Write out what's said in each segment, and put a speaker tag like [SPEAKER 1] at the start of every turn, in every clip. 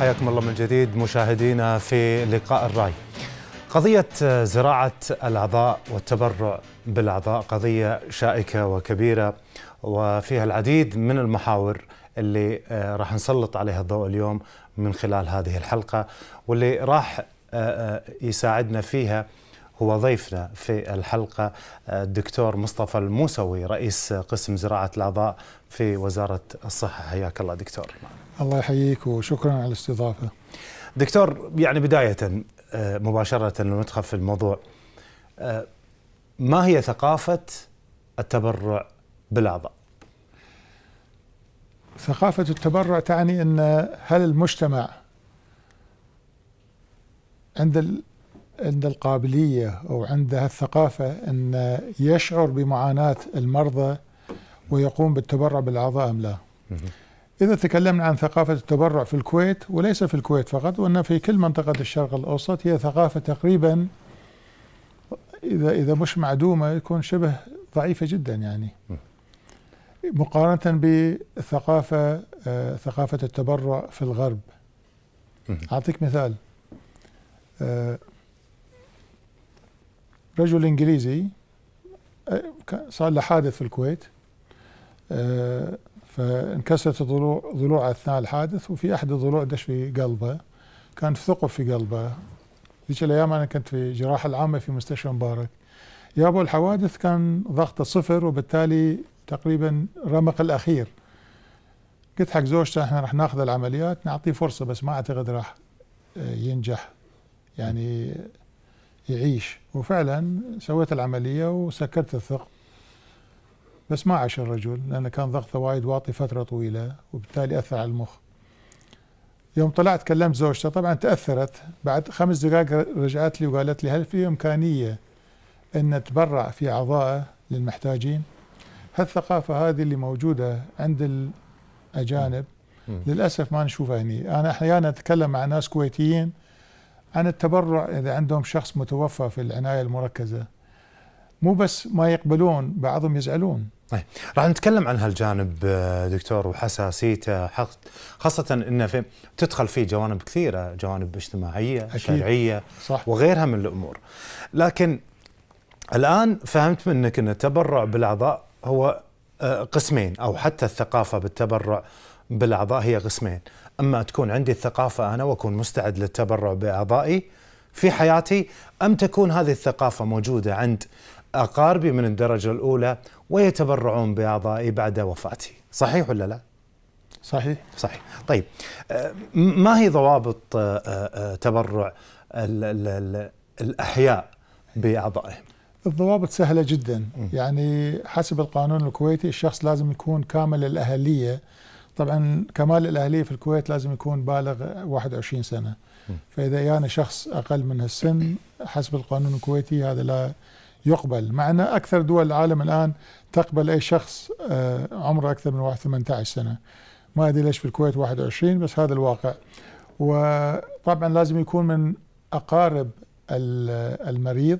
[SPEAKER 1] حياكم الله من جديد مشاهدينا في لقاء الرأي قضية زراعة الأعضاء والتبرع بالأعضاء قضية شائكة وكبيرة وفيها العديد من المحاور اللي آه، راح نسلط عليها الضوء اليوم من خلال هذه الحلقة واللي راح آه، آه، يساعدنا فيها هو ضيفنا في الحلقة الدكتور مصطفى الموسوي رئيس قسم زراعة الأعضاء في وزارة الصحة حياك الله دكتور
[SPEAKER 2] الله يحييك وشكرا على الاستضافة
[SPEAKER 1] دكتور يعني بداية آه، مباشرة ندخل في الموضوع آه، ما هي ثقافة التبرع بالأعضاء؟
[SPEAKER 2] ثقافة التبرع تعني أن هل المجتمع عند عنده القابلية أو عنده الثقافة أن يشعر بمعاناة المرضى ويقوم بالتبرع بالأعضاء أم لا إذا تكلمنا عن ثقافة التبرع في الكويت وليس في الكويت فقط وأن في كل منطقة الشرق الأوسط هي ثقافة تقريبا إذا إذا مش معدومة يكون شبه ضعيفة جدا يعني مقارنة بثقافة آه، ثقافة التبرع في الغرب أعطيك مثال آه، رجل انجليزي أه، صار له حادث في الكويت أه، فانكسرت ضلوع اثناء الحادث وفي احد الضلوع دش في قلبه كان في ثقب في قلبه ذيك الايام انا كنت في جراحه العامه في مستشفى مبارك يابو الحوادث كان ضغطه صفر وبالتالي تقريبا رمق الاخير قلت حق زوجته احنا راح ناخذ العمليات نعطيه فرصه بس ما اعتقد راح أه، ينجح يعني يعيش وفعلا سويت العملية وسكرت الثقب بس ما عاش الرجل لأنه كان ضغطه وايد واطي فترة طويلة وبالتالي أثر على المخ يوم طلعت كلمت زوجته طبعا تأثرت بعد خمس دقائق رجعت لي وقالت لي هل في إمكانية أن تبرع في أعضائه للمحتاجين هالثقافة هذه اللي موجودة عند الأجانب للأسف ما نشوفها هني أنا أحيانا أتكلم مع ناس كويتيين عن التبرع إذا عندهم شخص متوفى في العناية المركزة مو بس ما يقبلون بعضهم يزعلون طيب
[SPEAKER 1] راح نتكلم عن هالجانب آه، دكتور وحساسيته خاصة انه في تدخل فيه جوانب كثيرة جوانب اجتماعية أكيد. شرعية صح. وغيرها من الامور لكن الان فهمت منك ان التبرع بالاعضاء هو آه، قسمين او حتى الثقافة بالتبرع بالاعضاء هي قسمين اما تكون عندي الثقافه انا واكون مستعد للتبرع باعضائي في حياتي ام تكون هذه الثقافه موجوده عند اقاربي من الدرجه الاولى ويتبرعون باعضائي بعد وفاتي، صحيح ولا لا؟ صحيح صحيح، طيب آه، ما هي ضوابط آه، آه، تبرع الاحياء باعضائهم؟
[SPEAKER 2] الضوابط سهلة جدا يعني حسب القانون الكويتي الشخص لازم يكون كامل الأهلية طبعا كمال الاهليه في الكويت لازم يكون بالغ 21 سنه فاذا يعني شخص اقل من السن حسب القانون الكويتي هذا لا يقبل مع ان اكثر دول العالم الان تقبل اي شخص آه، عمره اكثر من 18 سنه ما ادري ليش في الكويت 21 بس هذا الواقع وطبعا لازم يكون من اقارب المريض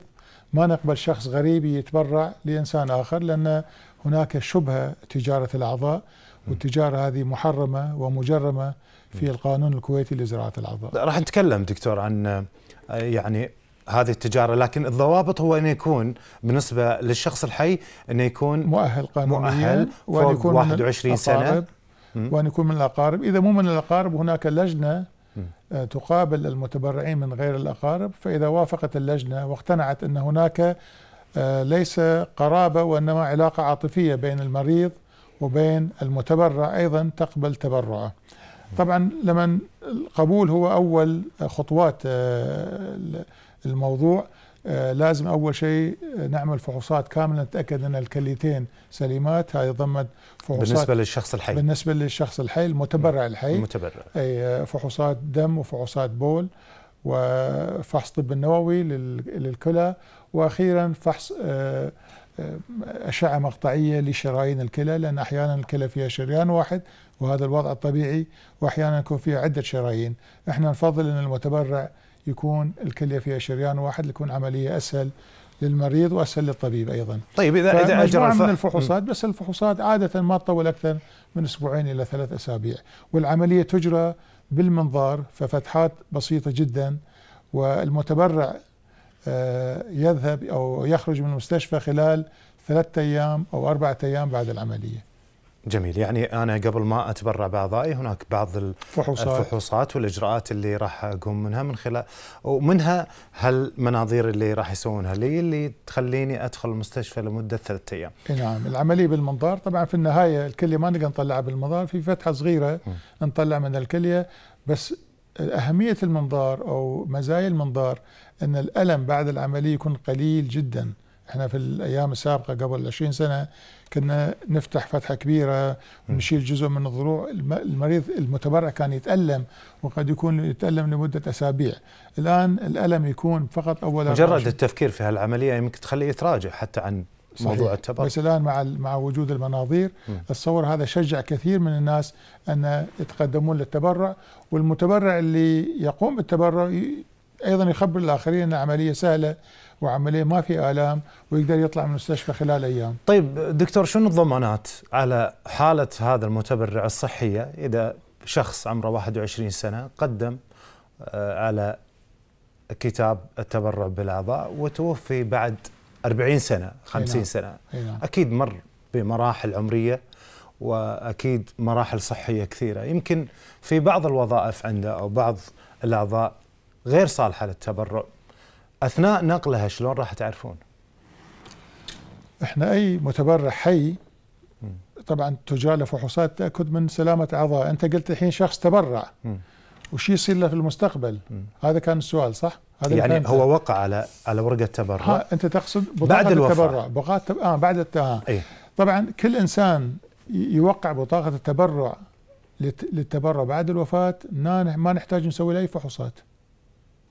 [SPEAKER 2] ما نقبل شخص غريب يتبرع لانسان اخر لان هناك شبهه تجاره الاعضاء والتجارة هذه محرمة ومجرمة في القانون الكويتي لزراعة الأعضاء
[SPEAKER 1] راح نتكلم دكتور عن آه، يعني هذه التجارة لكن الضوابط هو أن يكون بالنسبة للشخص الحي أن
[SPEAKER 2] يكون مؤهل قانونيا مؤهل وأن يكون 21 سنة وأن يكون من الأقارب إذا مو من الأقارب هناك لجنة آه، تقابل المتبرعين من غير الأقارب فإذا وافقت اللجنة واقتنعت أن هناك آه، ليس قرابة وإنما علاقة عاطفية بين المريض وبين المتبرع أيضا تقبل تبرعه طبعا لما القبول هو أول خطوات آه، الموضوع آه، لازم أول شيء نعمل فحوصات كاملة نتأكد أن الكليتين سليمات هذه ضمت فحوصات بالنسبة للشخص الحي بالنسبة للشخص الحي المتبرع الحي المتبرع أي آه، فحوصات دم وفحوصات بول وفحص طب النووي للكلى وأخيرا فحص أشعة مقطعية لشرايين الكلى لأن أحيانا الكلى فيها شريان واحد وهذا الوضع الطبيعي وأحيانا يكون فيها عدة شرايين إحنا نفضل أن المتبرع يكون الكلية فيها شريان واحد لتكون عملية أسهل للمريض وأسهل للطبيب أيضا طيب إذا إذا أجرى الف... من الفحوصات بس الفحوصات عادة ما تطول أكثر من أسبوعين إلى ثلاث أسابيع والعملية تجرى بالمنظار ففتحات بسيطة جدا والمتبرع آه، يذهب أو يخرج من المستشفى خلال ثلاثة أيام أو أربعة أيام بعد العملية
[SPEAKER 1] جميل يعني أنا قبل ما أتبرع بأعضائي هناك بعض الفحوصات, الفحوصات والإجراءات اللي راح أقوم منها من خلال ومنها هالمناظير اللي راح يسوونها لي اللي تخليني أدخل المستشفى لمدة ثلاثة أيام
[SPEAKER 2] نعم العملية بالمنظار طبعا في النهاية الكلية ما نقدر نطلعها بالمنظار في فتحة صغيرة م. نطلع من الكلية بس أهمية المنظار أو مزايا المنظار أن الألم بعد العملية يكون قليل جدا احنا في الأيام السابقة قبل 20 سنة كنا نفتح فتحة كبيرة ونشيل جزء من الضلوع المريض المتبرع كان يتألم وقد يكون يتألم لمدة أسابيع الآن الألم يكون فقط أولا مجرد
[SPEAKER 1] التفكير في هالعملية يمكن تخليه يتراجع حتى عن موضوع التبرع بس
[SPEAKER 2] الان مع مع وجود المناظير اتصور هذا شجع كثير من الناس ان يتقدمون للتبرع والمتبرع اللي يقوم بالتبرع ايضا يخبر الاخرين ان عمليه سهله وعمليه ما في الام ويقدر يطلع من المستشفى خلال ايام. طيب
[SPEAKER 1] دكتور شنو الضمانات على حاله هذا المتبرع الصحيه اذا شخص عمره 21 سنه قدم آه، على كتاب التبرع بالاعضاء وتوفي بعد 40 سنه 50 نعم. سنه نعم. اكيد مر بمراحل عمريه واكيد مراحل صحيه كثيره يمكن في بعض الوظائف عنده او بعض الاعضاء غير صالحه للتبرع اثناء نقلها شلون راح تعرفون
[SPEAKER 2] احنا اي متبرع حي طبعا تجرى فحوصات تاكد من سلامه اعضاء انت قلت الحين شخص تبرع وش يصير له في المستقبل هذا كان السؤال صح يعني فهمت. هو
[SPEAKER 1] وقع على على ورقه تبرع
[SPEAKER 2] انت تقصد بطاقه بعد التبرع بطاقه آه بعد آه. أيه؟ طبعا كل انسان يوقع بطاقه التبرع للتبرع بعد الوفاه ما نحتاج نسوي له اي فحوصات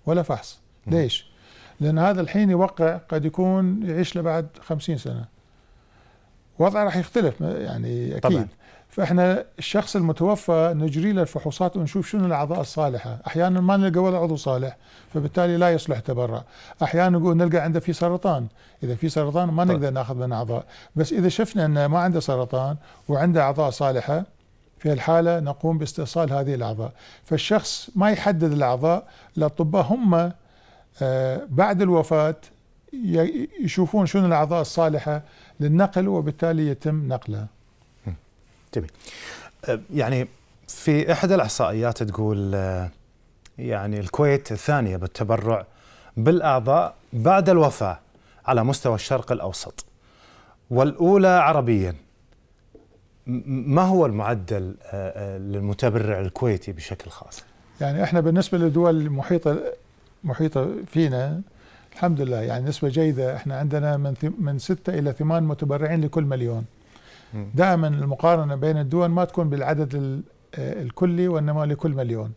[SPEAKER 2] ولا فحص ليش؟ لان هذا الحين يوقع قد يكون يعيش له بعد 50 سنه وضعه راح يختلف يعني اكيد طبعا. فاحنا الشخص المتوفى نجري له الفحوصات ونشوف شنو الاعضاء الصالحه، احيانا ما نلقى ولا عضو صالح فبالتالي لا يصلح تبرع، احيانا نقول نلقى عنده في سرطان، اذا في سرطان ما طيب. نقدر ناخذ من اعضاء، بس اذا شفنا انه ما عنده سرطان وعنده اعضاء صالحه في الحاله نقوم باستئصال هذه الاعضاء، فالشخص ما يحدد الاعضاء، الاطباء هم آه، بعد الوفاه يشوفون شنو الاعضاء الصالحه للنقل وبالتالي يتم نقله.
[SPEAKER 1] جميل أه، يعني في احدى الاحصائيات تقول أه، يعني الكويت الثانيه بالتبرع بالاعضاء بعد الوفاه على مستوى الشرق الاوسط والاولى عربيا ما هو المعدل أه، للمتبرع الكويتي بشكل خاص؟
[SPEAKER 2] يعني احنا بالنسبه للدول المحيطه محيطه فينا الحمد لله يعني نسبه جيده احنا عندنا من من سته الى ثمان متبرعين لكل مليون دائما المقارنه بين الدول ما تكون بالعدد آه، الكلي وانما لكل مليون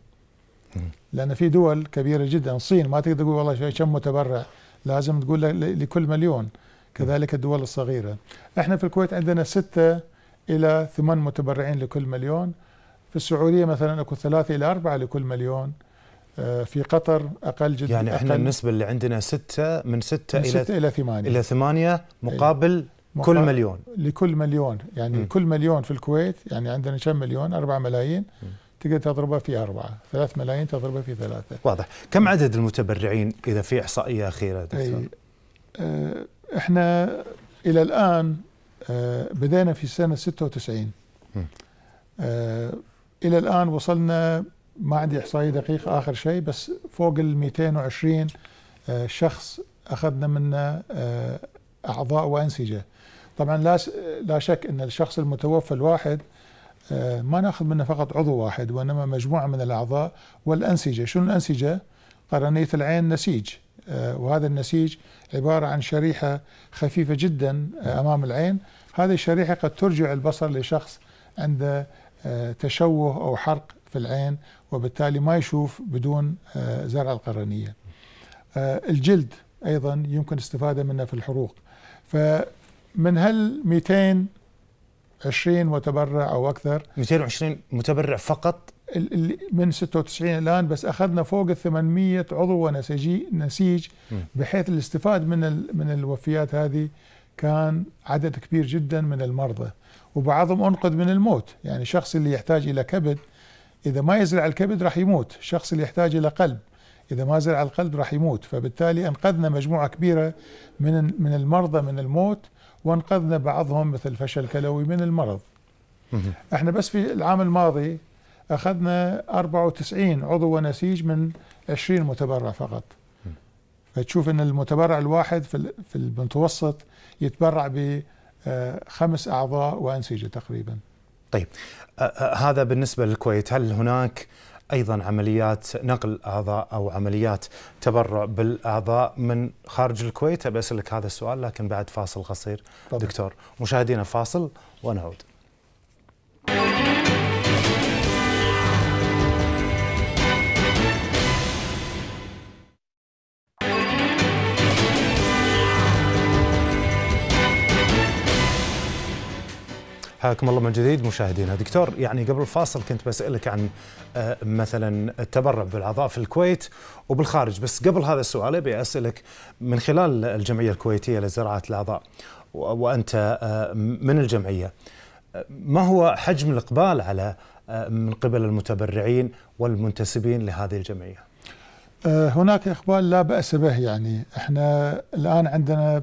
[SPEAKER 2] لان في دول كبيره جدا الصين ما تقدر تقول والله كم متبرع لازم تقول لكل مليون كذلك الدول الصغيره احنا في الكويت عندنا ستة الى ثمان متبرعين لكل مليون في السعوديه مثلا اكو ثلاثة الى أربعة لكل مليون آه، في قطر اقل جدا يعني احنا النسبه اللي
[SPEAKER 1] عندنا ستة من ستة, من ستة الى ستة الى ثمانية الى ثمانية إيه. مقابل كل مليون
[SPEAKER 2] لكل مليون يعني م. كل مليون في الكويت يعني عندنا كم مليون 4 ملايين م. تقدر تضربها في أربعة ثلاث ملايين تضربها في ثلاثة
[SPEAKER 1] واضح كم عدد المتبرعين إذا في إحصائية أخيرة دكتور؟ أي
[SPEAKER 2] آه، إحنا إلى الآن آه، بدأنا في سنة 96 آه إلى الآن وصلنا ما عندي إحصائية دقيقة آخر شيء بس فوق ال 220 آه شخص أخذنا منه آه أعضاء وأنسجة طبعا لا لا شك أن الشخص المتوفى الواحد آه، ما ناخذ منه فقط عضو واحد وإنما مجموعة من الأعضاء والأنسجة شنو الأنسجة؟ قرنية العين نسيج آه، وهذا النسيج عبارة عن شريحة خفيفة جدا آه، أمام العين هذه الشريحة قد ترجع البصر لشخص عنده تشوه أو حرق في العين وبالتالي ما يشوف بدون زرع القرنية الجلد أيضا يمكن استفادة منه في الحروق فمن هال 220 متبرع او اكثر 220 متبرع فقط من 96 الان بس اخذنا فوق ال 800 عضو ونسيج نسيج بحيث الاستفاد من من الوفيات هذه كان عدد كبير جدا من المرضى وبعضهم انقذ من الموت يعني الشخص اللي يحتاج الى كبد اذا ما يزرع الكبد راح يموت الشخص اللي يحتاج الى قلب اذا ما زرع القلب راح يموت فبالتالي انقذنا مجموعه كبيره من من المرضى من الموت وانقذنا بعضهم مثل فشل كلوي من المرض احنا بس في العام الماضي اخذنا 94 عضو ونسيج من 20 متبرع فقط فتشوف ان المتبرع الواحد في المتوسط يتبرع بخمس آه، اعضاء وانسجه تقريبا
[SPEAKER 1] طيب آه، آه، هذا بالنسبه للكويت هل هناك أيضا عمليات نقل أعضاء أو عمليات تبرع بالأعضاء من خارج الكويت ابي أسألك هذا السؤال لكن بعد فاصل قصير دكتور مشاهدينا فاصل ونعود حياكم الله من جديد مشاهدينا دكتور يعني قبل الفاصل كنت بسألك عن آه، مثلا التبرع بالأعضاء في الكويت وبالخارج بس قبل هذا السؤال أبي أسألك من خلال الجمعية الكويتية لزراعة الأعضاء وأنت آه، من الجمعية آه، ما هو حجم الإقبال على من قبل المتبرعين والمنتسبين لهذه الجمعية؟
[SPEAKER 2] هناك إقبال لا بأس به يعني احنا الآن عندنا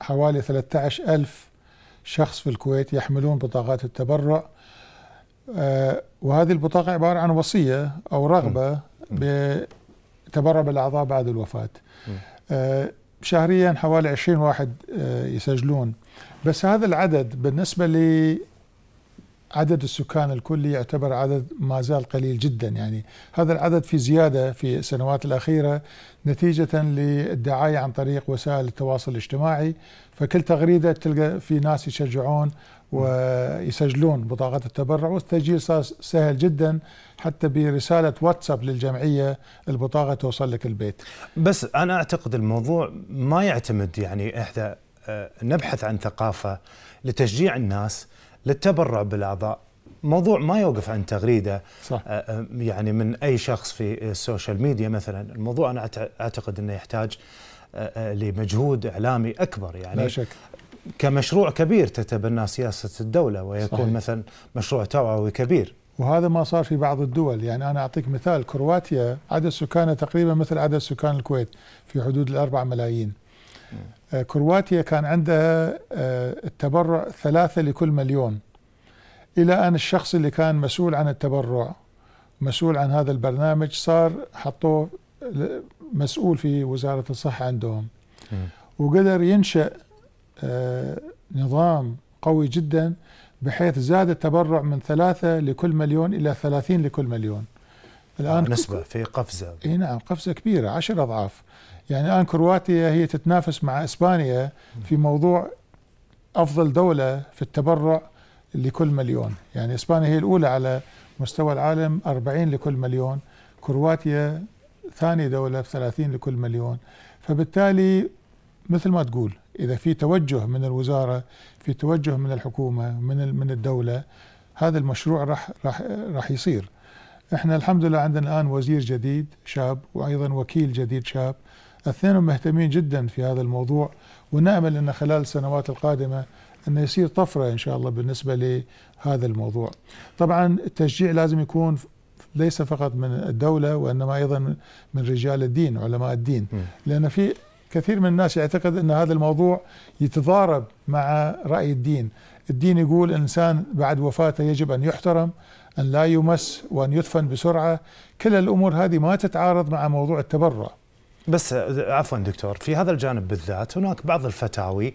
[SPEAKER 2] حوالي 13 ألف شخص في الكويت يحملون بطاقات التبرع آه، وهذه البطاقة عبارة عن وصية أو رغبة بتبرع بالأعضاء بعد الوفاة آه، شهريا حوالي 20 واحد آه، يسجلون بس هذا العدد بالنسبة عدد السكان الكلي يعتبر عدد ما زال قليل جدا يعني هذا العدد في زيادة في السنوات الأخيرة نتيجة للدعاية عن طريق وسائل التواصل الاجتماعي فكل تغريده تلقى في ناس يشجعون ويسجلون بطاقه التبرع والتسجيل صار سهل جدا حتى برساله واتساب للجمعيه البطاقه توصل لك البيت. بس انا
[SPEAKER 1] اعتقد الموضوع ما يعتمد يعني احنا آه، نبحث عن ثقافه لتشجيع الناس للتبرع بالاعضاء موضوع ما يوقف عن تغريده صح. آه، آه، يعني من اي شخص في السوشيال ميديا مثلا الموضوع انا اعتقد انه يحتاج آه، آه، لمجهود إعلامي أكبر يعني لا شك. كمشروع كبير تتبناه سياسة الدولة ويكون صحيح. مثلا مشروع توعوي كبير
[SPEAKER 2] وهذا ما صار في بعض الدول يعني أنا أعطيك مثال كرواتيا عدد سكانها تقريبا مثل عدد سكان الكويت في حدود الأربع ملايين م. آه، كرواتيا كان عندها التبرع ثلاثة لكل مليون إلى أن الشخص اللي كان مسؤول عن التبرع مسؤول عن هذا البرنامج صار حطوه مسؤول في وزارة الصحة عندهم وقدر ينشأ آه، نظام قوي جدا بحيث زاد التبرع من ثلاثة لكل مليون إلى ثلاثين لكل مليون الآن آه، نسبة في قفزة إيه نعم قفزة كبيرة عشر أضعاف يعني الآن كرواتيا هي تتنافس مع إسبانيا في موضوع أفضل دولة في التبرع لكل مليون يعني إسبانيا هي الأولى على مستوى العالم 40 لكل مليون كرواتيا ثاني دولة ب 30 لكل مليون فبالتالي مثل ما تقول إذا في توجه من الوزارة في توجه من الحكومة من من الدولة هذا المشروع راح راح راح يصير احنا الحمد لله عندنا الان وزير جديد شاب وايضا وكيل جديد شاب الاثنين مهتمين جدا في هذا الموضوع ونامل ان خلال السنوات القادمه انه يصير طفره ان شاء الله بالنسبه لهذا الموضوع. طبعا التشجيع لازم يكون ليس فقط من الدولة وإنما أيضا من رجال الدين علماء الدين لأن في كثير من الناس يعتقد أن هذا الموضوع يتضارب مع رأي الدين الدين يقول إنسان بعد وفاته يجب أن يحترم أن لا يمس وأن يدفن بسرعة كل الأمور هذه ما تتعارض مع موضوع التبرع بس
[SPEAKER 1] عفوا دكتور في هذا الجانب بالذات هناك بعض الفتاوي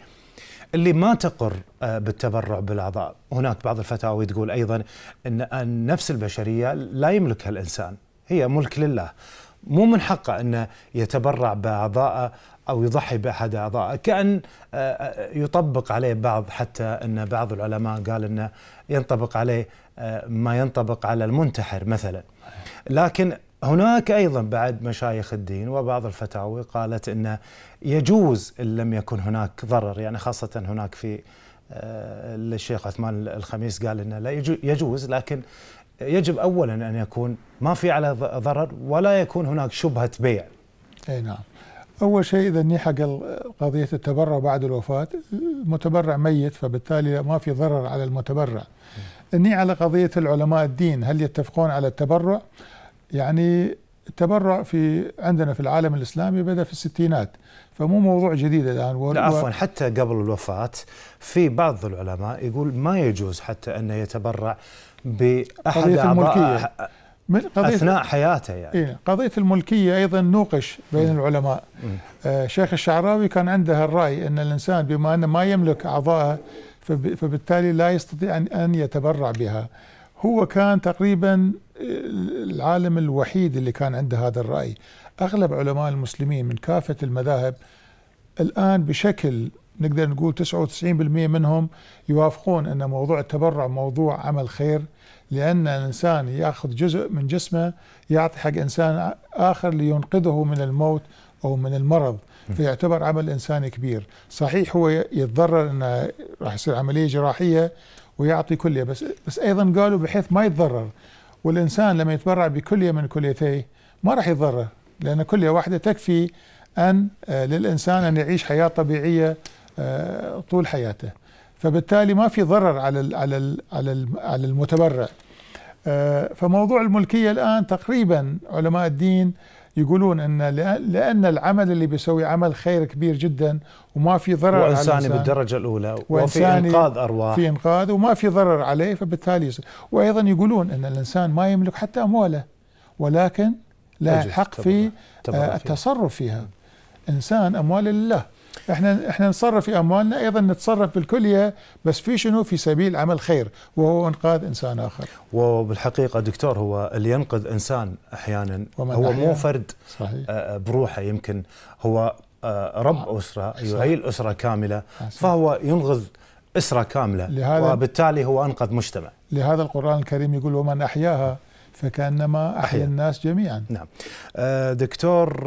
[SPEAKER 1] اللي ما تقر آه، بالتبرع بالاعضاء، هناك بعض الفتاوي تقول ايضا ان النفس آه، البشريه لا يملكها الانسان، هي ملك لله. مو من حقه انه يتبرع باعضائه او يضحي باحد اعضائه، كان آه، يطبق عليه بعض حتى ان بعض العلماء قال انه ينطبق عليه ما ينطبق على المنتحر مثلا. لكن هناك ايضا بعد مشايخ الدين وبعض الفتاوي قالت انه يجوز ان لم يكن هناك ضرر يعني خاصه هناك في الشيخ آه، عثمان الخميس قال انه لا يجوز لكن يجب اولا ان يكون ما في على ضرر ولا يكون هناك شبهه بيع.
[SPEAKER 2] اي نعم. اول شيء اذا نحق قضيه التبرع بعد الوفاه المتبرع ميت فبالتالي ما في ضرر على المتبرع. اني على قضيه العلماء الدين هل يتفقون على التبرع؟ يعني التبرع في عندنا في العالم الاسلامي بدا في الستينات فمو موضوع جديد الان و... لا عفوا
[SPEAKER 1] حتى قبل الوفاه في بعض العلماء يقول ما يجوز حتى انه يتبرع باحد قضية الملكية
[SPEAKER 2] من قضية اثناء حياته يعني إيه قضية الملكية ايضا نوقش بين م. العلماء م. آه شيخ الشعراوي كان عنده الراي ان الانسان بما انه ما يملك اعضائه فب... فبالتالي لا يستطيع ان يتبرع بها هو كان تقريبا العالم الوحيد اللي كان عنده هذا الرأي أغلب علماء المسلمين من كافة المذاهب الآن بشكل نقدر نقول 99% منهم يوافقون أن موضوع التبرع موضوع عمل خير لأن الإنسان يأخذ جزء من جسمه يعطي حق إنسان آخر لينقذه من الموت أو من المرض فيعتبر عمل إنساني كبير صحيح هو يتضرر أنه راح يصير عملية جراحية ويعطي كلية بس بس أيضا قالوا بحيث ما يتضرر والإنسان لما يتبرع بكلية من كليتيه ما راح يتضرر لأن كلية واحدة تكفي أن آه، للإنسان أن يعيش حياة طبيعية آه، طول حياته فبالتالي ما في ضرر على على على على المتبرع آه، فموضوع الملكية الآن تقريبا علماء الدين يقولون ان لان العمل اللي بيسوي عمل خير كبير جدا وما في ضرر وانساني على بالدرجه
[SPEAKER 1] الاولى وفي انقاذ ارواح في
[SPEAKER 2] انقاذ وما في ضرر عليه فبالتالي وايضا يقولون ان الانسان ما يملك حتى امواله ولكن لا الحق في آه، التصرف فيها انسان امواله لله احنا احنا نتصرف في اموالنا ايضا نتصرف بالكليه بس في شنو في سبيل عمل خير وهو انقاذ انسان اخر
[SPEAKER 1] وبالحقيقه دكتور هو اللي ينقذ انسان احيانا هو مو فرد صحيح. آه، آه، بروحه يمكن هو آه، رب اسره يهيئ الاسره كامله صحيح. فهو ينقذ اسره كامله لهذا وبالتالي هو انقذ مجتمع
[SPEAKER 2] لهذا القران الكريم يقول ومن احياها فكانما احيا الناس جميعا نعم دكتور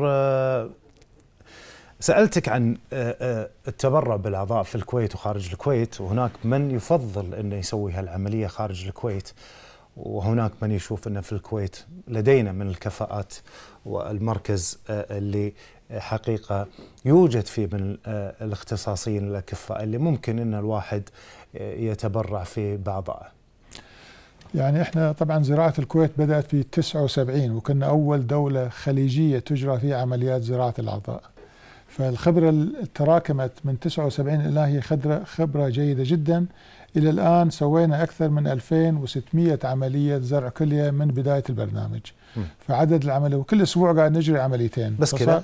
[SPEAKER 1] سألتك عن آه، آه، التبرع بالأعضاء في الكويت وخارج الكويت وهناك من يفضل أنه يسوي هالعملية خارج الكويت وهناك من يشوف أنه في الكويت لدينا من الكفاءات والمركز آه، اللي حقيقة يوجد فيه من الاختصاصيين الأكفاء اللي ممكن أن الواحد يتبرع في بعضها
[SPEAKER 2] يعني احنا طبعا زراعة الكويت بدأت في 79 وكنا أول دولة خليجية تجرى فيها عمليات زراعة الأعضاء فالخبرة تراكمت من 79 إلى هي خبرة, خبرة جيدة جدا إلى الآن سوينا أكثر من 2600 عملية زرع كلية من بداية البرنامج م. فعدد العملية وكل أسبوع قاعد نجري عمليتين بس كلا؟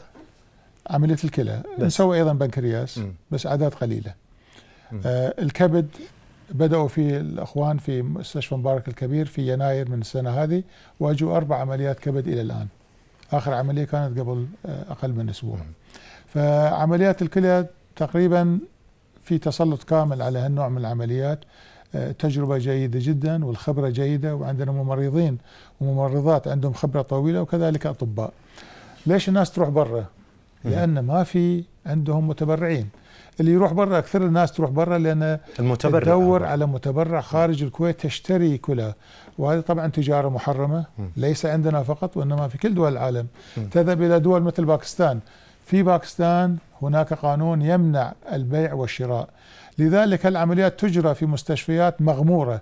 [SPEAKER 2] عملية الكلى نسوي أيضا بنكرياس م. بس أعداد قليلة آه الكبد بدأوا في الأخوان في مستشفى مبارك الكبير في يناير من السنة هذه واجوا أربع عمليات كبد إلى الآن اخر عمليه كانت قبل آه، اقل من اسبوع فعمليات الكلى تقريبا في تسلط كامل على هالنوع من العمليات آه، تجربه جيده جدا والخبره جيده وعندنا ممرضين وممرضات عندهم خبره طويله وكذلك اطباء ليش الناس تروح برا لان ما في عندهم متبرعين اللي يروح برا اكثر الناس تروح برا لان المتبرع تدور على متبرع خارج الكويت تشتري كلها وهذه طبعا تجاره محرمه ليس عندنا فقط وانما في كل دول العالم تذهب الى دول مثل باكستان في باكستان هناك قانون يمنع البيع والشراء لذلك العمليات تجرى في مستشفيات مغموره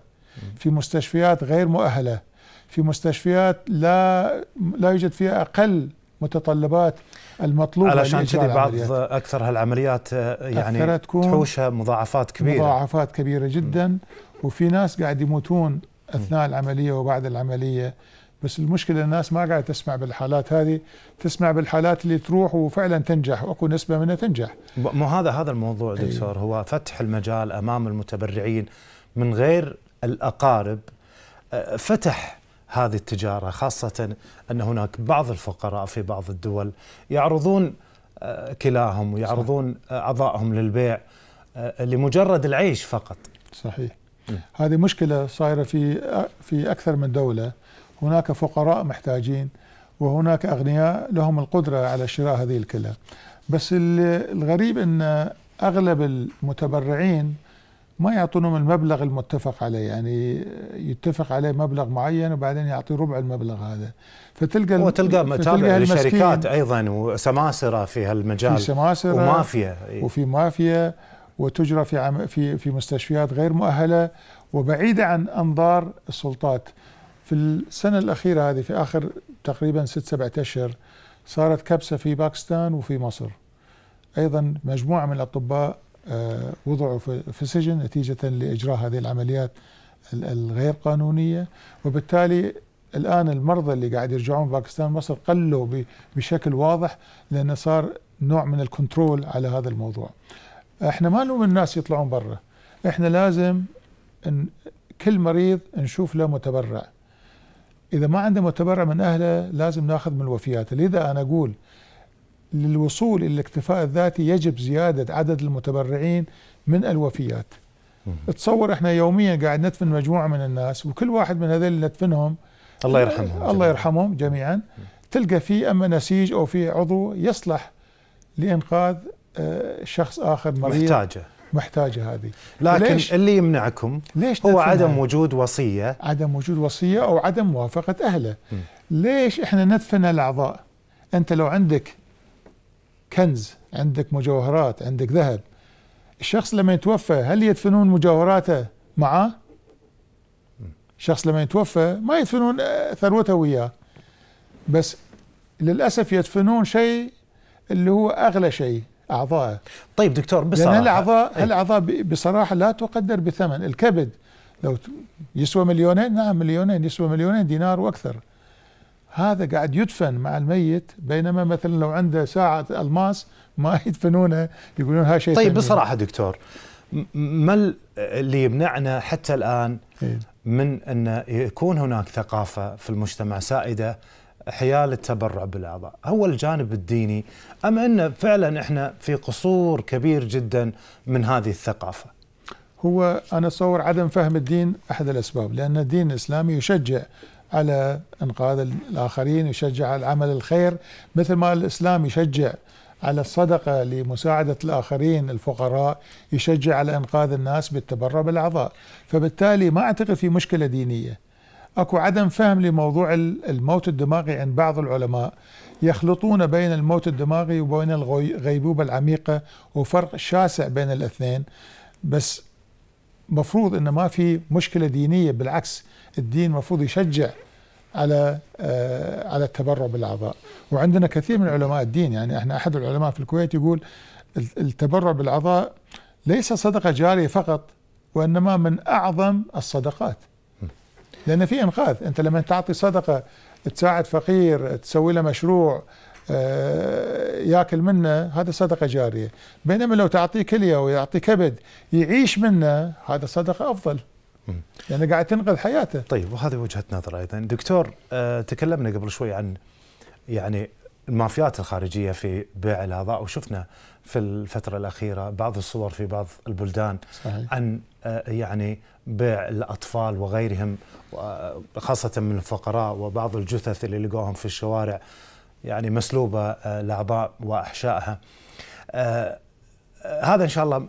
[SPEAKER 2] في مستشفيات غير مؤهله في مستشفيات لا لا يوجد فيها اقل متطلبات المطلوبه علشان كذي بعض
[SPEAKER 1] اكثر هالعمليات آه، يعني تحوشها مضاعفات كبيره مضاعفات
[SPEAKER 2] كبيره جدا م. وفي ناس قاعد يموتون اثناء م. العمليه وبعد العمليه بس المشكله الناس ما قاعده تسمع بالحالات هذه تسمع بالحالات اللي تروح وفعلا تنجح واكو نسبه منها تنجح مو هذا
[SPEAKER 1] هذا الموضوع دكتور أيوه. هو فتح المجال امام المتبرعين من غير الاقارب آه، فتح هذه التجاره خاصه ان هناك بعض الفقراء في بعض الدول يعرضون آه، كلاهم ويعرضون آه، اعضائهم للبيع آه، لمجرد العيش فقط.
[SPEAKER 2] صحيح. هذه مشكله صايره في في اكثر من دوله هناك فقراء محتاجين وهناك اغنياء لهم القدره على شراء هذه الكلى. بس الغريب ان اغلب المتبرعين ما يعطونهم المبلغ المتفق عليه يعني يتفق عليه مبلغ معين وبعدين يعطي ربع المبلغ هذا فتلقى وتلقى متابع لشركات
[SPEAKER 1] ايضا وسماسره في هالمجال في سماسره ومافيا
[SPEAKER 2] وفي مافيا وتجرى في عم في في مستشفيات غير مؤهله وبعيده عن انظار السلطات في السنه الاخيره هذه في اخر تقريبا ست سبعة اشهر صارت كبسه في باكستان وفي مصر ايضا مجموعه من الاطباء آه، وضعوا في سجن نتيجة لإجراء هذه العمليات الغير قانونية وبالتالي الآن المرضى اللي قاعد يرجعون باكستان مصر قلوا بشكل واضح لأنه صار نوع من الكنترول على هذا الموضوع احنا ما نلوم الناس يطلعون برا احنا لازم ان كل مريض نشوف له متبرع اذا ما عنده متبرع من اهله لازم ناخذ من الوفيات لذا انا اقول للوصول الى الاكتفاء الذاتي يجب زياده عدد المتبرعين من الوفيات تصور احنا يوميا قاعد ندفن مجموعه من الناس وكل واحد من هذول اللي ندفنهم الله يرحمهم الله يرحمهم جميعا تلقى في اما نسيج او في عضو يصلح لانقاذ آه، شخص اخر مريض محتاجه محتاجه هذه لكن ليش؟ اللي يمنعكم ليش هو عدم وجود وصيه عدم وجود وصيه او عدم موافقه اهله م. ليش احنا ندفن الاعضاء انت لو عندك كنز عندك مجوهرات عندك ذهب الشخص لما يتوفى هل يدفنون مجوهراته معاه الشخص لما يتوفى ما يدفنون آه، ثروته وياه بس للأسف يدفنون شيء اللي هو أغلى شيء أعضائه طيب دكتور بصراحة لأن الأعضاء إيه. الأعضاء بصراحة لا تقدر بثمن الكبد لو يسوى مليونين نعم مليونين يسوى مليونين دينار وأكثر هذا قاعد يدفن مع الميت بينما مثلا لو عنده ساعة ألماس ما يدفنونه يقولون هذا شيء طيب ثانية. بصراحة
[SPEAKER 1] دكتور ما اللي يمنعنا حتى الآن إيه. من أن يكون هناك ثقافة في المجتمع سائدة حيال التبرع بالاعضاء، هو الجانب الديني ام ان فعلا احنا في قصور كبير جدا من هذه الثقافه؟
[SPEAKER 2] هو انا اتصور عدم فهم الدين احد الاسباب لان الدين الاسلامي يشجع على إنقاذ الآخرين يشجع على العمل الخير مثل ما الإسلام يشجع على الصدقة لمساعدة الآخرين الفقراء يشجع على إنقاذ الناس بالتبرع بالأعضاء فبالتالي ما أعتقد في مشكلة دينية أكو عدم فهم لموضوع الموت الدماغي عند بعض العلماء يخلطون بين الموت الدماغي وبين الغيبوبة العميقة وفرق شاسع بين الاثنين بس مفروض أن ما في مشكلة دينية بالعكس الدين المفروض يشجع على آه، على التبرع بالاعضاء وعندنا كثير من علماء الدين يعني احنا احد العلماء في الكويت يقول التبرع بالاعضاء ليس صدقه جاريه فقط وانما من اعظم الصدقات لان في انقاذ انت لما تعطي صدقه تساعد فقير تسوي له مشروع آه، ياكل منه هذا صدقه جاريه بينما لو تعطيه كليه ويعطيه كبد يعيش منه هذا صدقه افضل
[SPEAKER 1] لأنه يعني قاعد تنقذ حياته طيب وهذه وجهة نظر أيضا دكتور آه تكلمنا قبل شوي عن يعني المافيات الخارجية في بيع الأعضاء وشفنا في الفترة الأخيرة بعض الصور في بعض البلدان صحيح. عن آه، يعني بيع الأطفال وغيرهم آه، خاصة من الفقراء وبعض الجثث اللي لقوهم في الشوارع يعني مسلوبة الأعضاء آه، وأحشائها هذا إن شاء الله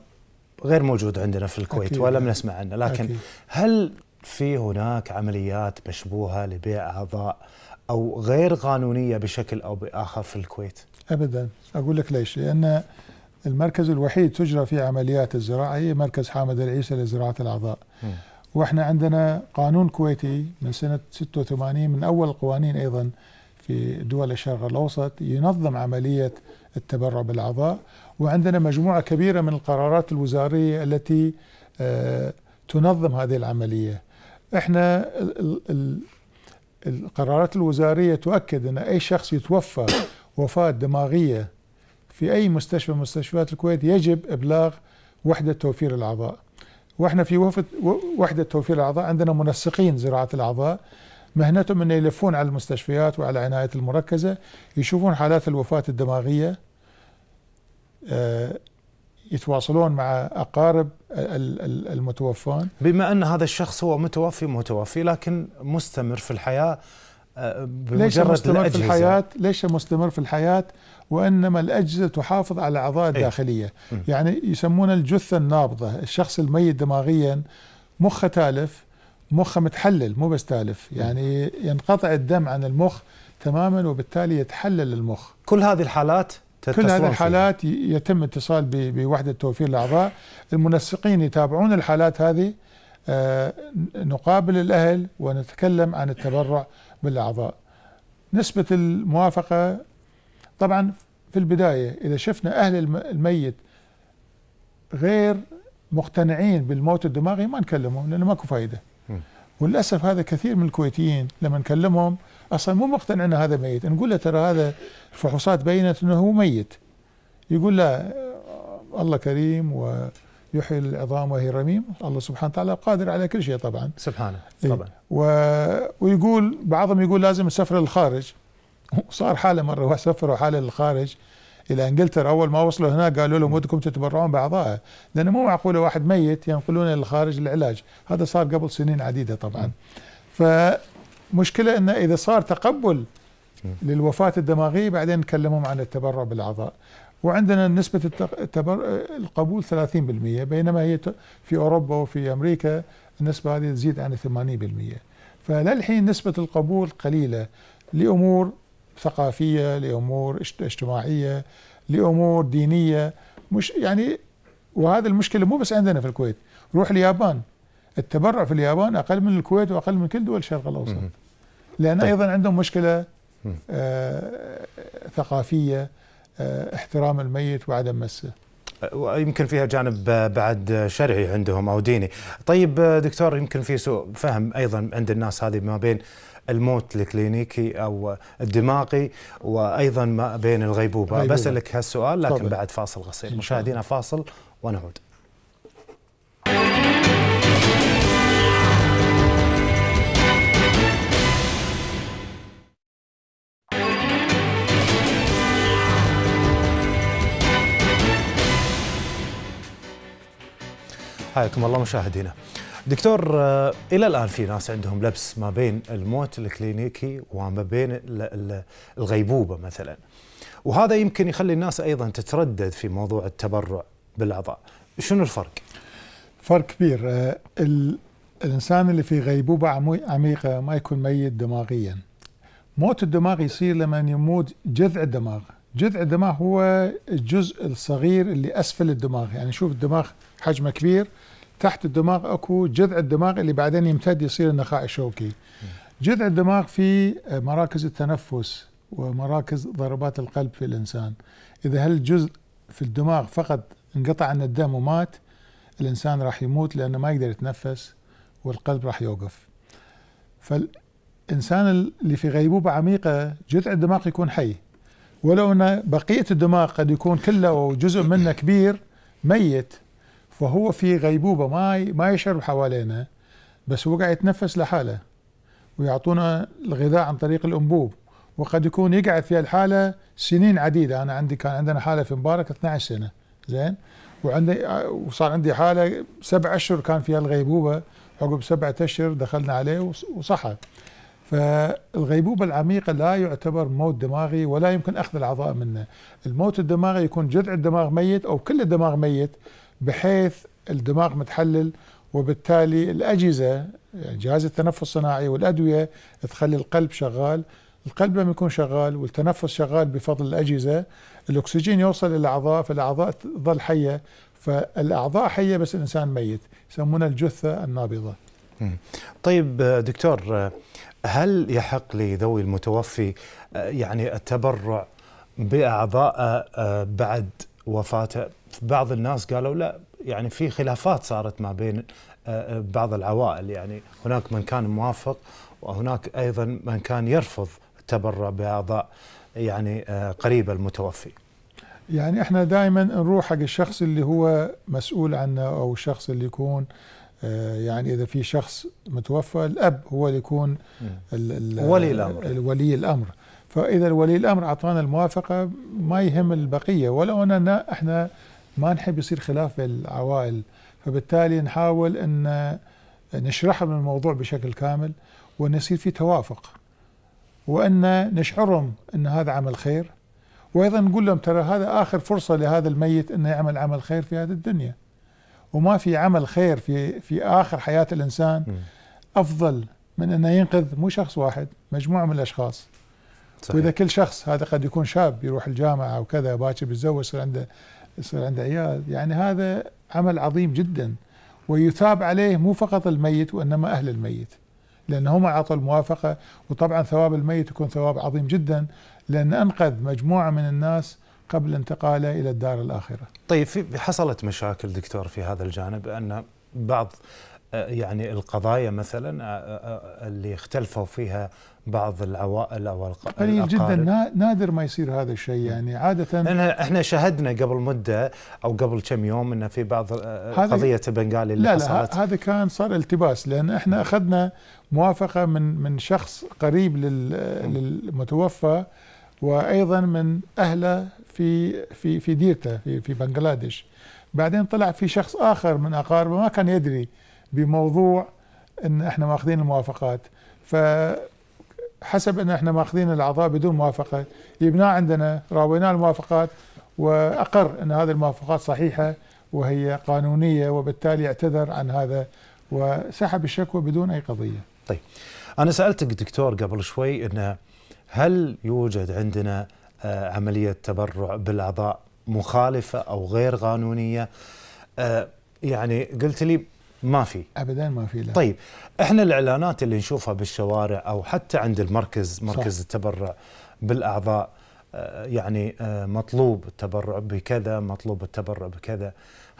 [SPEAKER 1] غير موجود عندنا في الكويت أكيد. ولم نسمع عنه لكن أكيد. هل في هناك عمليات مشبوهة لبيع أعضاء أو غير قانونية بشكل أو بآخر في الكويت؟
[SPEAKER 2] أبدا أقول لك ليش لأن المركز الوحيد تجرى فيه عمليات الزراعة هي مركز حامد العيسى لزراعة الأعضاء م. واحنا عندنا قانون كويتي من سنة 86 من أول القوانين أيضا في دول الشرق الأوسط ينظم عملية التبرع بالأعضاء وعندنا مجموعة كبيرة من القرارات الوزارية التي آه، تنظم هذه العملية احنا القرارات الوزارية تؤكد أن أي شخص يتوفى وفاة دماغية في أي مستشفى من مستشفيات الكويت يجب إبلاغ وحدة توفير الأعضاء واحنا في وفد وحدة توفير الأعضاء عندنا منسقين زراعة الأعضاء مهنتهم أن يلفون على المستشفيات وعلى عنايه المركزة يشوفون حالات الوفاة الدماغية آه، يتواصلون مع اقارب المتوفون
[SPEAKER 1] بما ان هذا الشخص هو متوفي متوفي لكن مستمر في الحياه آه، بمجرد ليش مستمر الأجهزة. في الحياه
[SPEAKER 2] ليس مستمر في الحياه وانما الاجهزه تحافظ على الاعضاء إيه. الداخليه يعني يسمون الجثه النابضه الشخص الميت دماغيا مخه تالف مخه متحلل مو بس تالف يعني ينقطع الدم عن المخ تماما وبالتالي يتحلل المخ كل هذه الحالات كل هذه الحالات يتم اتصال بوحده توفير الاعضاء المنسقين يتابعون الحالات هذه آه، نقابل الاهل ونتكلم عن التبرع بالاعضاء نسبه الموافقه طبعا في البدايه اذا شفنا اهل الميت غير مقتنعين بالموت الدماغي ما نكلمهم لانه ماكو فائده وللاسف هذا كثير من الكويتيين لما نكلمهم اصلا مو مقتنع ان هذا ميت نقول له ترى هذا الفحوصات بينت انه هو ميت يقول لا الله كريم ويحيي العظام وهي رميم الله سبحانه وتعالى قادر على كل شيء طبعا سبحانه إيه. طبعا إيه؟ و... ويقول بعضهم يقول لازم نسافر للخارج صار حاله مره سفروا حاله للخارج الى انجلترا اول ما وصلوا هناك قالوا لهم ودكم تتبرعون باعضائه لانه مو معقوله واحد ميت ينقلونه للخارج للعلاج هذا صار قبل سنين عديده طبعا ف مشكلة أنه إذا صار تقبل للوفاة الدماغية بعدين نكلمهم عن التبرع بالأعضاء وعندنا نسبة التبرع القبول 30% بينما هي في أوروبا وفي أمريكا النسبة هذه تزيد عن 80% فللحين نسبة القبول قليلة لأمور ثقافية لأمور اجتماعية لأمور دينية مش يعني وهذا المشكلة مو بس عندنا في الكويت روح اليابان التبرع في اليابان أقل من الكويت وأقل من كل دول الشرق الأوسط لان طيب. ايضا عندهم مشكله آه ثقافيه آه احترام الميت وعدم مسه
[SPEAKER 1] ويمكن آه، فيها جانب بعد شرعي عندهم او ديني. طيب آه، دكتور يمكن في سوء فهم ايضا عند الناس هذه ما بين الموت الكلينيكي او الدماغي وايضا ما بين الغيبوبه، غيبوبة. بسالك هالسؤال لكن طبعا. بعد فاصل قصير، مشاهدينا فاصل ونعود. حياكم الله مشاهدينا دكتور آه، الى الان في ناس عندهم لبس ما بين الموت الكلينيكي وما بين الغيبوبه مثلا وهذا يمكن يخلي الناس ايضا تتردد في موضوع التبرع بالاعضاء شنو الفرق
[SPEAKER 2] فرق كبير آه، الانسان اللي في غيبوبه عميقه ما يكون ميت دماغيا موت الدماغ يصير لما يموت جذع الدماغ جذع الدماغ هو الجزء الصغير اللي اسفل الدماغ يعني شوف الدماغ حجمه كبير تحت الدماغ اكو جذع الدماغ اللي بعدين يمتد يصير النخاع الشوكي جذع الدماغ في آه، مراكز التنفس ومراكز ضربات القلب في الانسان اذا هالجزء في الدماغ فقط انقطع عن الدم ومات الانسان راح يموت لانه ما يقدر يتنفس والقلب راح يوقف فالانسان اللي في غيبوبه عميقه جذع الدماغ يكون حي ولو ان بقيه الدماغ قد يكون كله وجزء منه كبير ميت فهو في غيبوبه ما ما يشعر حوالينا بس هو قاعد يتنفس لحاله ويعطونا الغذاء عن طريق الانبوب وقد يكون يقعد في الحاله سنين عديده انا عندي كان عندنا حاله في مبارك 12 سنه زين وعندي آه، وصار عندي حاله سبع اشهر كان فيها الغيبوبه عقب سبعة اشهر دخلنا عليه وصحى فالغيبوبه العميقه لا يعتبر موت دماغي ولا يمكن اخذ الاعضاء منه الموت الدماغي يكون جذع الدماغ ميت او كل الدماغ ميت بحيث الدماغ متحلل وبالتالي الأجهزة يعني جهاز التنفس الصناعي والأدوية تخلي القلب شغال القلب لما يكون شغال والتنفس شغال بفضل الأجهزة الأكسجين يوصل للأعضاء فالأعضاء تظل حية فالأعضاء حية بس الإنسان ميت يسمونها الجثة النابضة
[SPEAKER 1] طيب دكتور هل يحق لذوي المتوفي يعني التبرع بأعضاء آه، بعد وفاته بعض الناس قالوا لا يعني في خلافات صارت ما بين آه، آه، بعض العوائل يعني هناك من كان موافق وهناك ايضا من كان يرفض التبرع باعضاء يعني آه، قريبه المتوفي.
[SPEAKER 2] يعني احنا دائما نروح حق الشخص اللي هو مسؤول عنه او الشخص اللي يكون يعني اذا في شخص متوفى الاب هو اللي يكون ولي الامر ولي الامر فاذا ولي الامر اعطانا الموافقه ما يهم البقيه ولو اننا احنا ما نحب يصير خلاف بين العوائل فبالتالي نحاول ان نشرحهم الموضوع بشكل كامل وان يصير في توافق وان نشعرهم ان هذا عمل خير وايضا نقول لهم ترى هذا اخر فرصه لهذا الميت انه يعمل عمل خير في هذه الدنيا وما في عمل خير في في اخر حياه الانسان افضل من انه ينقذ مو شخص واحد مجموعه من الاشخاص صحيح. واذا كل شخص هذا قد يكون شاب يروح الجامعه وكذا باكر بيتزوج يصير عنده يصير عنده عيال يعني هذا عمل عظيم جدا ويثاب عليه مو فقط الميت وانما اهل الميت لان هم اعطوا الموافقه وطبعا ثواب الميت يكون ثواب عظيم جدا لان انقذ مجموعه من الناس قبل انتقاله الى الدار الاخره.
[SPEAKER 1] طيب في حصلت مشاكل دكتور في هذا الجانب ان بعض آه، يعني القضايا مثلا آه، آه، اللي اختلفوا فيها بعض العوائل او قليل جدا
[SPEAKER 2] نادر ما يصير هذا الشيء يعني عاده احنا شهدنا
[SPEAKER 1] قبل مده او قبل كم يوم انه في بعض قضيه بنغالي اللي لا حصلت
[SPEAKER 2] لا هذا كان صار التباس لان احنا اخذنا موافقه من من شخص قريب للمتوفى وايضا من اهله في في في ديرته في في بنغلاديش بعدين طلع في شخص اخر من اقاربه ما كان يدري بموضوع ان احنا ماخذين الموافقات ف حسب ان احنا ماخذين الاعضاء بدون موافقه جبناه عندنا راويناه الموافقات واقر ان هذه الموافقات صحيحه وهي قانونيه وبالتالي اعتذر عن هذا وسحب الشكوى بدون اي قضيه.
[SPEAKER 1] طيب انا سالتك دكتور قبل شوي انه هل يوجد عندنا آه، عمليه تبرع بالاعضاء مخالفه او غير قانونيه؟ آه، يعني قلت لي ما في
[SPEAKER 2] ابدا ما في لا طيب
[SPEAKER 1] احنا الاعلانات اللي نشوفها بالشوارع او حتى عند المركز مركز صح. التبرع بالاعضاء آه، يعني آه، مطلوب التبرع بكذا مطلوب التبرع بكذا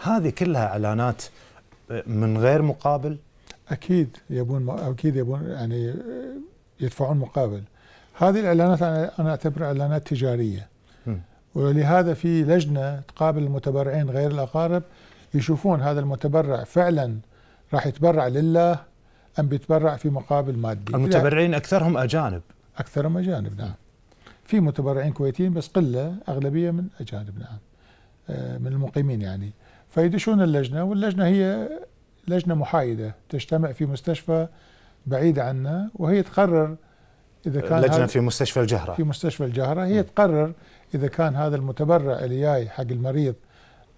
[SPEAKER 1] هذه كلها اعلانات آه، من غير مقابل
[SPEAKER 2] اكيد يبون اكيد يبون يعني يدفعون مقابل هذه الاعلانات انا اعتبرها اعلانات تجاريه ولهذا في لجنه تقابل المتبرعين غير الاقارب يشوفون هذا المتبرع فعلا راح يتبرع لله ام بيتبرع في مقابل مادي المتبرعين
[SPEAKER 1] اكثرهم اجانب
[SPEAKER 2] اكثرهم اجانب نعم في متبرعين كويتيين بس قله اغلبيه من اجانب نعم آه، من المقيمين يعني فيدشون اللجنه واللجنه هي لجنه محايده تجتمع في مستشفى بعيد عنا وهي تقرر اذا كان لجنه في
[SPEAKER 1] مستشفى الجهره في
[SPEAKER 2] مستشفى الجهره هي م. تقرر اذا كان هذا المتبرع اللي جاي حق المريض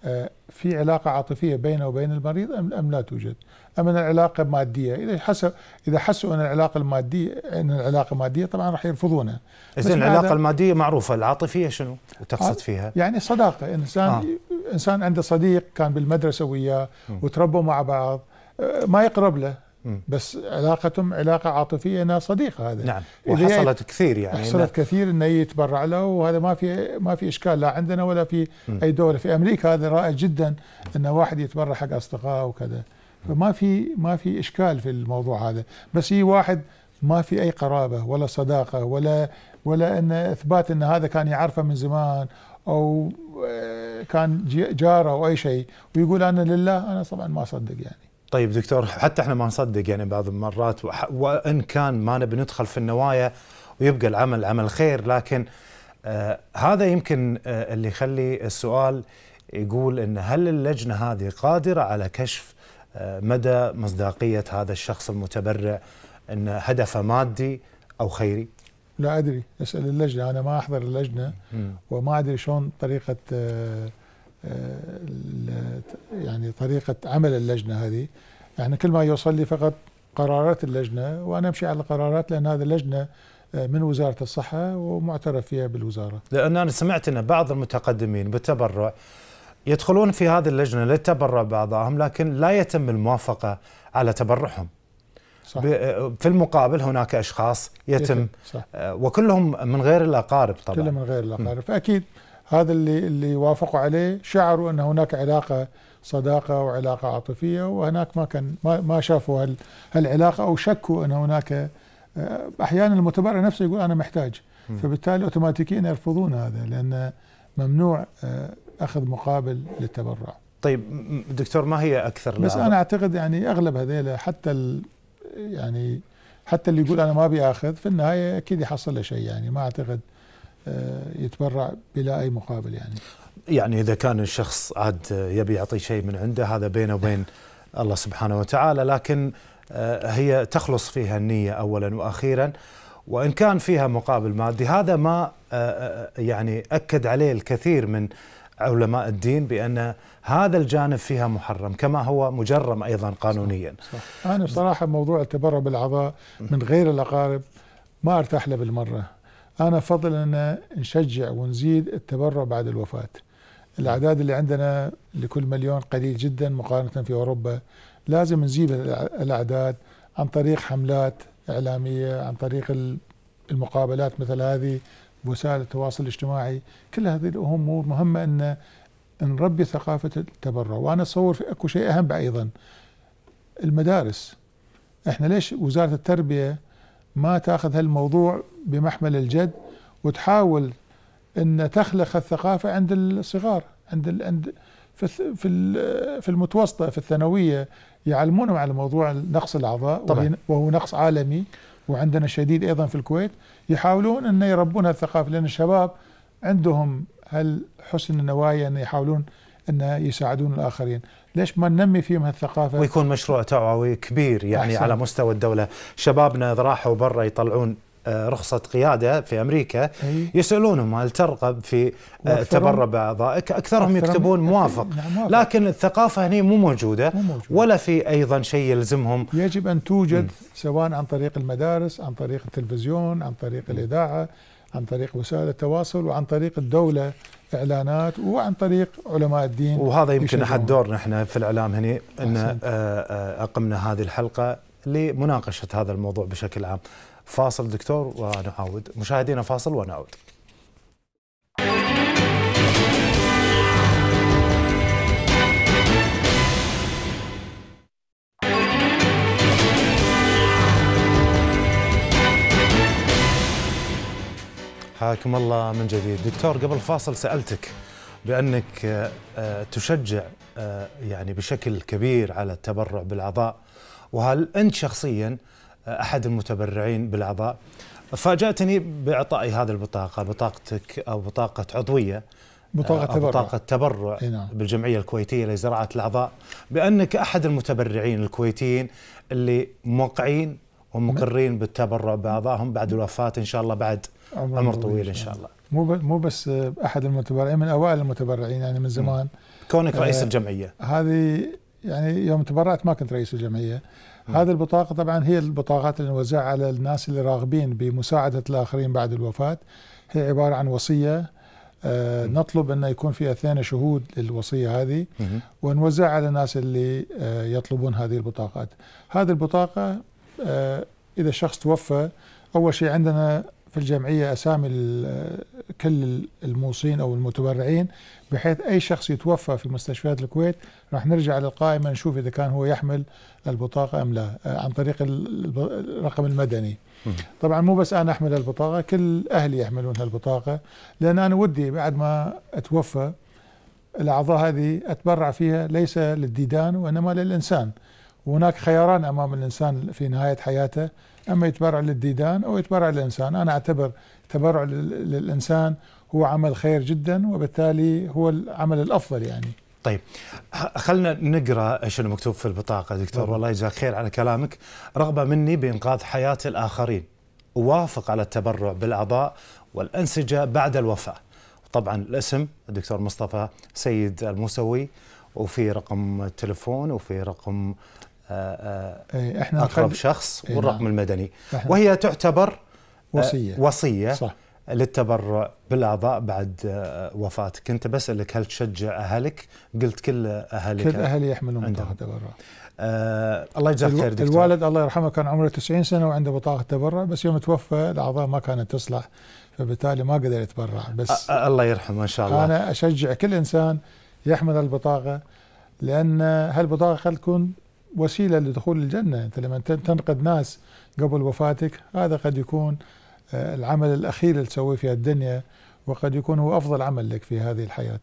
[SPEAKER 2] آه، في علاقة عاطفية بينه وبين المريض أم لا توجد أم أن العلاقة مادية إذا حسوا إذا حسوا أن العلاقة المادية أن العلاقة مادية طبعا راح يرفضونها إذا العلاقة المادية
[SPEAKER 1] معروفة العاطفية شنو تقصد آه، فيها
[SPEAKER 2] يعني صداقة إنسان آه. إنسان عنده صديق كان بالمدرسة وياه وتربوا مع بعض آه، ما يقرب له بس علاقتهم علاقه عاطفيه انها صديقه هذا نعم وحصلت
[SPEAKER 1] كثير يعني حصلت
[SPEAKER 2] كثير انه يتبرع له وهذا ما في ما في اشكال لا عندنا ولا في م. اي دوله في امريكا هذا رائع جدا انه واحد يتبرع حق اصدقائه وكذا فما في ما في اشكال في الموضوع هذا بس هي واحد ما في اي قرابه ولا صداقه ولا ولا ان اثبات ان هذا كان يعرفه من زمان او آه، كان جاره او اي شيء ويقول انا لله انا طبعا ما اصدق يعني
[SPEAKER 1] طيب دكتور حتى احنا ما نصدق يعني بعض المرات وان كان ما نبي ندخل في النوايا ويبقى العمل عمل خير لكن آه هذا يمكن آه اللي يخلي السؤال يقول ان هل اللجنه هذه قادره على كشف آه مدى مصداقيه هذا الشخص المتبرع ان هدفه مادي او خيري؟
[SPEAKER 2] لا ادري اسال اللجنه انا ما احضر اللجنه م. وما ادري شلون طريقه آه يعني طريقة عمل اللجنة هذه يعني كل ما يوصل لي فقط قرارات اللجنة وأنا أمشي على القرارات لأن هذه اللجنة آه، من وزارة الصحة ومعترف فيها بالوزارة
[SPEAKER 1] لأن أنا سمعت أن بعض المتقدمين بالتبرع يدخلون في هذه اللجنة للتبرع بعضهم لكن لا يتم الموافقة على تبرعهم صح. آه، في المقابل هناك أشخاص يتم, يتم. صح. آه، وكلهم من غير الأقارب طبعا كلهم من
[SPEAKER 2] غير الأقارب فأكيد هذا اللي اللي وافقوا عليه شعروا ان هناك علاقه صداقه وعلاقه عاطفيه وهناك ما كان ما, ما شافوا هال هالعلاقه او شكوا ان هناك آه، احيانا المتبرع نفسه يقول انا محتاج فبالتالي اوتوماتيكيا يرفضون هذا لان ممنوع آه، اخذ مقابل للتبرع.
[SPEAKER 1] طيب دكتور ما هي اكثر بس انا
[SPEAKER 2] اعتقد يعني اغلب هذيلا حتى ال يعني حتى اللي يقول انا ما ابي اخذ في النهايه اكيد يحصل له شيء يعني ما اعتقد يتبرع بلا اي مقابل يعني
[SPEAKER 1] يعني اذا كان الشخص عاد يبي يعطي شيء من عنده هذا بينه وبين الله سبحانه وتعالى لكن آه، هي تخلص فيها النيه اولا واخيرا وان كان فيها مقابل مادي هذا ما آه، آه، يعني اكد عليه الكثير من علماء الدين بان هذا الجانب فيها محرم كما هو مجرم ايضا قانونيا. صح صح.
[SPEAKER 2] انا بصراحه موضوع التبرع بالاعضاء من غير الاقارب ما ارتاح له بالمره. أنا أفضل أن نشجع ونزيد التبرع بعد الوفاة الأعداد اللي عندنا لكل مليون قليل جدا مقارنة في أوروبا لازم نزيد الأعداد عن طريق حملات إعلامية عن طريق المقابلات مثل هذه بوسائل التواصل الاجتماعي كل هذه الأمور مهمة أن نربي ثقافة التبرع وأنا أتصور أكو شيء أهم أيضا المدارس احنا ليش وزارة التربية ما تاخذ هالموضوع بمحمل الجد وتحاول ان تخلق الثقافه عند الصغار عند عند في في المتوسطه في الثانويه يعلمونهم على موضوع نقص الاعضاء طبعا. وهو نقص عالمي وعندنا شديد ايضا في الكويت يحاولون ان يربون هالثقافه لان الشباب عندهم هالحسن النوايا ان يحاولون ان يساعدون الاخرين ليش ما ننمي فيهم هالثقافه ويكون
[SPEAKER 1] مشروع توعوي كبير يعني أحسن. على مستوى الدوله شبابنا اذا راحوا برا يطلعون آه، رخصة قيادة في أمريكا أي. يسألونهم هل ترغب في آه، تبرع باعضائك؟ أكثرهم يكتبون
[SPEAKER 2] موافق. نعم، موافق لكن الثقافة هنا مو موجودة, مو موجودة ولا في أيضا شيء يلزمهم يجب أن توجد م. سواء عن طريق المدارس عن طريق التلفزيون عن طريق الإذاعة عن طريق وسائل التواصل وعن طريق الدولة اعلانات وعن طريق علماء الدين وهذا يمكن احد
[SPEAKER 1] دورنا احنا في الاعلام هنا ان آه، آه، اقمنا هذه الحلقه لمناقشه هذا الموضوع بشكل عام فاصل دكتور ونعاود مشاهدينا فاصل ونعود حياكم الله من جديد دكتور قبل فاصل سألتك بأنك آه، آه، تشجع آه، يعني بشكل كبير على التبرع بالأعضاء وهل أنت شخصيا أحد المتبرعين بالأعضاء فاجأتني بإعطائي هذه البطاقة بطاقتك أو بطاقة عضوية
[SPEAKER 2] بطاقة تبرع بطاقة
[SPEAKER 1] تبرع نعم. بالجمعية الكويتية لزراعة الأعضاء بأنك أحد المتبرعين الكويتيين اللي موقعين ومقرين بالتبرع بأعضائهم بعد الوفاة إن شاء الله بعد
[SPEAKER 2] أمر, طويل إن شاء الله مو مو بس احد المتبرعين من اوائل المتبرعين يعني من زمان كونك رئيس آه الجمعيه هذه يعني يوم تبرعت ما كنت رئيس الجمعيه هذه البطاقه طبعا هي البطاقات اللي نوزعها على الناس اللي راغبين بمساعده الاخرين بعد الوفاه هي عباره عن وصيه آه نطلب انه يكون في اثنين شهود للوصيه هذه ونوزعها على الناس اللي آه يطلبون هذه البطاقات هذه البطاقه آه، اذا الشخص توفى اول شيء عندنا في الجمعية أسامي كل الموصين أو المتبرعين بحيث أي شخص يتوفى في مستشفيات الكويت راح نرجع للقائمة نشوف إذا كان هو يحمل البطاقة أم لا عن طريق الرقم المدني طبعا مو بس أنا أحمل البطاقة كل أهلي يحملون البطاقة لأن أنا ودي بعد ما أتوفى الأعضاء هذه أتبرع فيها ليس للديدان وإنما للإنسان وهناك خياران أمام الإنسان في نهاية حياته اما يتبرع للديدان او يتبرع للانسان انا اعتبر تبرع للانسان هو عمل خير جدا وبالتالي هو العمل الافضل يعني
[SPEAKER 1] طيب خلنا نقرا ايش مكتوب في البطاقه دكتور والله يجزاك خير على كلامك رغبه مني بانقاذ حياه الاخرين اوافق على التبرع بالاعضاء والانسجه بعد الوفاه طبعا الاسم الدكتور مصطفى سيد الموسوي وفي رقم التليفون وفي رقم آه، آه، إيه، احنا اقرب شخص إيه، والرقم نعم. المدني وهي تعتبر آه، وصيه وصيه صح للتبرع بالاعضاء بعد وفاتك، كنت بسالك هل تشجع اهلك؟ قلت كل اهلك كل اهلي يحملون بطاقه تبرع. آه الله يجزاك خير دكتور. الوالد
[SPEAKER 2] الله يرحمه كان عمره 90 سنه وعنده بطاقه تبرع بس يوم توفى الاعضاء ما كانت تصلح فبالتالي ما قدر يتبرع بس
[SPEAKER 1] أ... الله يرحمه ان شاء الله. انا
[SPEAKER 2] اشجع كل انسان يحمل البطاقه لان هالبطاقه تكون وسيله لدخول الجنه انت لما تنقذ ناس قبل وفاتك هذا قد يكون آه، العمل الاخير اللي تسويه في الدنيا وقد يكون هو افضل عمل لك في هذه الحياه.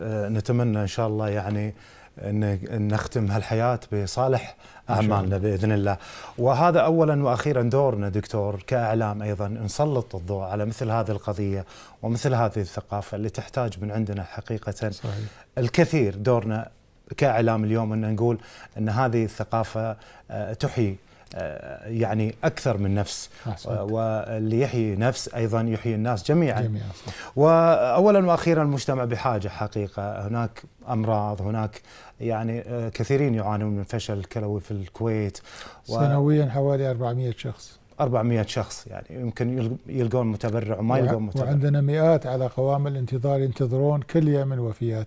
[SPEAKER 2] آه،
[SPEAKER 1] نتمنى ان شاء الله يعني ان نختم هالحياه بصالح اعمالنا باذن الله وهذا اولا واخيرا دورنا دكتور كاعلام ايضا نسلط الضوء على مثل هذه القضيه ومثل هذه الثقافه اللي تحتاج من عندنا حقيقه صحيح. الكثير دورنا كاعلام اليوم ان نقول ان هذه الثقافه آه، تحيي آه، يعني اكثر من نفس آه، واللي يحيي نفس ايضا يحيي الناس جميعا, جميعا واولا واخيرا المجتمع بحاجه حقيقه هناك امراض هناك يعني كثيرين يعانون من فشل كلوي في الكويت سنويا
[SPEAKER 2] حوالي 400 شخص
[SPEAKER 1] 400 شخص يعني يمكن يلقون متبرع وما يلقون متبرع وعندنا
[SPEAKER 2] مئات على قوام الانتظار ينتظرون كل يوم الوفيات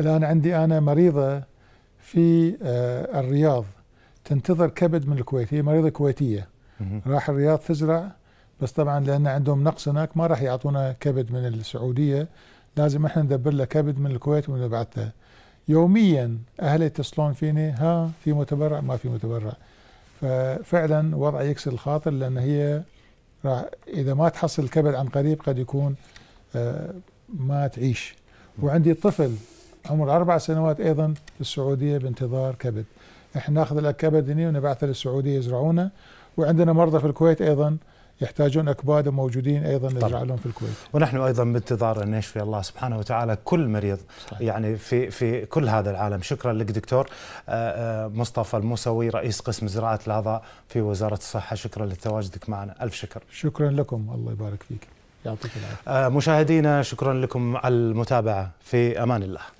[SPEAKER 2] الآن عندي أنا مريضة في آه، الرياض تنتظر كبد من الكويت هي مريضة كويتية راح الرياض تزرع بس طبعا لأن عندهم نقص هناك ما راح يعطونا كبد من السعودية لازم احنا ندبر له كبد من الكويت ونبعثه يوميا اهلي يتصلون فيني ها في متبرع ما في متبرع ففعلا وضع يكسر الخاطر لان هي راح اذا ما تحصل الكبد عن قريب قد يكون آه، ما تعيش وعندي طفل عمر أربع سنوات أيضا في السعودية بانتظار كبد احنا ناخذ الأكبد هنا ونبعثه للسعودية يزرعونه وعندنا مرضى في الكويت أيضا يحتاجون اكباد وموجودين ايضا نزرع لهم في الكويت.
[SPEAKER 1] ونحن ايضا بانتظار ان يشفي الله سبحانه وتعالى كل مريض صحيح. يعني في في كل هذا العالم، شكرا لك دكتور آه، آه، مصطفى الموسوي رئيس قسم زراعه الاعضاء في وزاره الصحه، شكرا لتواجدك معنا، الف شكر.
[SPEAKER 2] شكرا لكم، الله يبارك فيك.
[SPEAKER 1] يعطيك العافيه. آه، مشاهدينا شكرا لكم على المتابعه في امان الله.